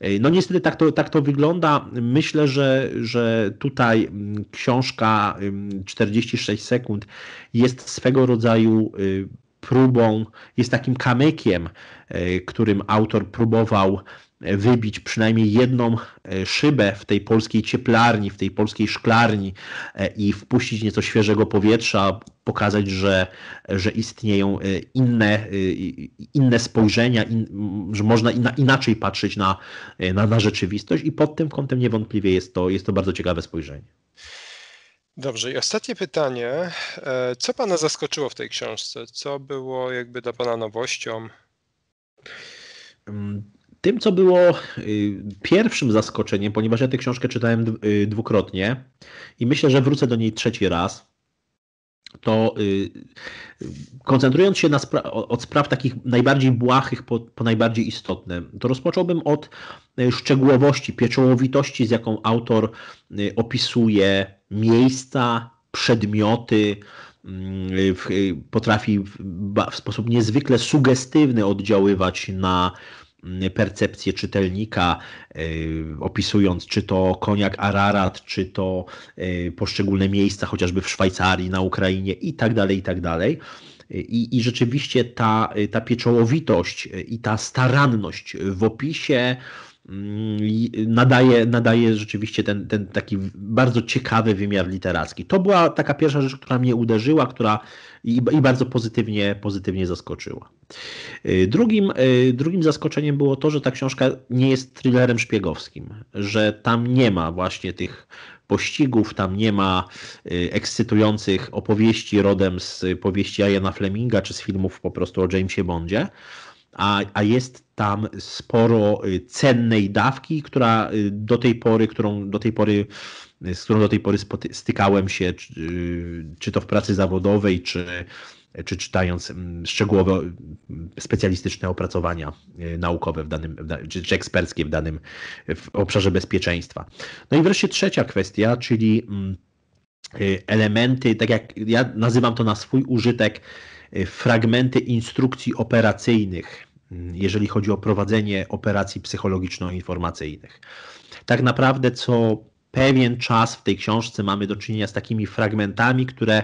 E, no niestety tak to, tak to wygląda. Myślę, że, że tutaj książka 46 sekund jest swego rodzaju y, próbą, jest takim kamykiem, y, którym autor próbował wybić przynajmniej jedną e, szybę w tej polskiej cieplarni, w tej polskiej szklarni e, i wpuścić nieco świeżego powietrza, pokazać, że, że istnieją e, inne, inne spojrzenia, in, że można inaczej patrzeć na, na, na rzeczywistość i pod tym kątem niewątpliwie jest to, jest to bardzo ciekawe spojrzenie. Dobrze, i ostatnie pytanie. Co Pana zaskoczyło w tej książce? Co było jakby dla Pana nowością? Mm, tym, co było y, pierwszym zaskoczeniem, ponieważ ja tę książkę czytałem y, dwukrotnie i myślę, że wrócę do niej trzeci raz, to y, koncentrując się na spra od spraw takich najbardziej błahych po, po najbardziej istotne, to rozpocząłbym od szczegółowości, pieczołowitości, z jaką autor opisuje miejsca, przedmioty, mm, potrafi w, sposób niezwykle sugestywny oddziaływać na percepcję czytelnika, y, opisując czy to koniak Ararat, czy to y, poszczególne miejsca, chociażby w Szwajcarii, na Ukrainie i tak dalej, i tak dalej. I, I rzeczywiście ta, ta pieczołowitość i ta staranność w opisie, Mm, nadaje, nadaje rzeczywiście ten, ten taki bardzo ciekawy wymiar literacki. To była taka pierwsza rzecz, która mnie uderzyła, która i, i bardzo pozytywnie, pozytywnie zaskoczyła. Y, drugim, y, drugim zaskoczeniem było to, że ta książka nie jest thrillerem szpiegowskim, że tam nie ma właśnie tych pościgów, tam nie ma y, ekscytujących opowieści rodem z powieści Jana Fleminga czy z filmów po prostu o Jamesie Bondzie, a, a jest tam sporo y, cennej dawki, która y, do tej pory, którą do tej pory y, z którą do tej pory stykałem się, czy to w pracy zawodowej, czy, czy czytając mm, szczegółowe mm, specjalistyczne opracowania naukowe w danym, czy, czy eksperckie w danym w obszarze bezpieczeństwa. No i wreszcie trzecia kwestia, czyli mm, elementy, tak jak ja nazywam to na swój użytek, fragmenty instrukcji operacyjnych jeżeli chodzi o prowadzenie operacji psychologiczno-informacyjnych. Tak naprawdę co pewien czas w tej książce mamy do czynienia z takimi fragmentami, które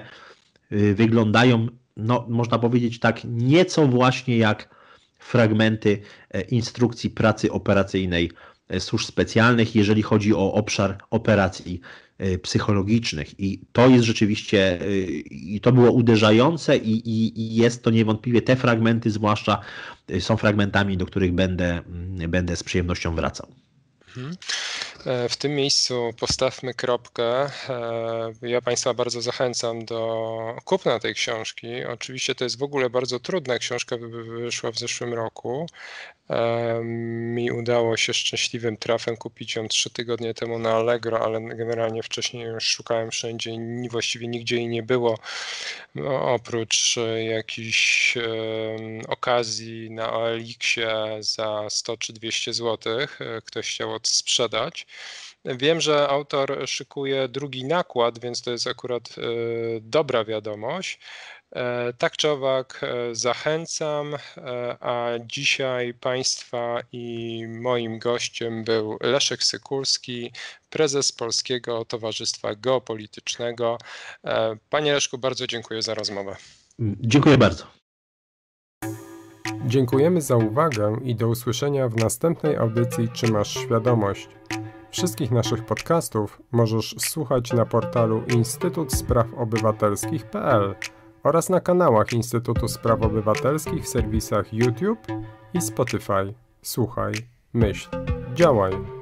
y, wyglądają, no, można powiedzieć tak, nieco właśnie jak fragmenty e, instrukcji pracy operacyjnej e, służb specjalnych, jeżeli chodzi o obszar operacji E, psychologicznych. I to jest rzeczywiście, e, i to było uderzające, i, i, i, jest to niewątpliwie te fragmenty, zwłaszcza e, są fragmentami, do których będę, mm, będę z przyjemnością wracał. Mhm. W tym miejscu postawmy kropkę. Ja Państwa bardzo zachęcam do kupna tej książki. Oczywiście to jest w ogóle bardzo trudna książka, wyszła w zeszłym roku. Mi udało się szczęśliwym trafem kupić ją trzy tygodnie temu na Allegro, ale generalnie wcześniej już szukałem wszędzie i właściwie nigdzie jej nie było. Oprócz e, jakichś um, okazji na OLX-ie za 100 czy 200 zł, e, ktoś chciał odsprzedać. Wiem, że autor szykuje drugi nakład, więc to jest akurat y, dobra wiadomość. E, tak czy owak e, zachęcam, e, a dzisiaj Państwa i moim gościem był Leszek Sykulski, prezes Polskiego Towarzystwa Geopolitycznego. Panie Leszku, bardzo dziękuję za rozmowę. Dziękuję bardzo. Dziękujemy za uwagę i do usłyszenia w następnej audycji Czy masz świadomość? Wszystkich naszych podcastów możesz słuchać na portalu instytutsprawobywatelskich.pl. Spraw oraz na kanałach Instytutu Spraw Obywatelskich w serwisach YouTube i Spotify. Słuchaj, myśl, działaj.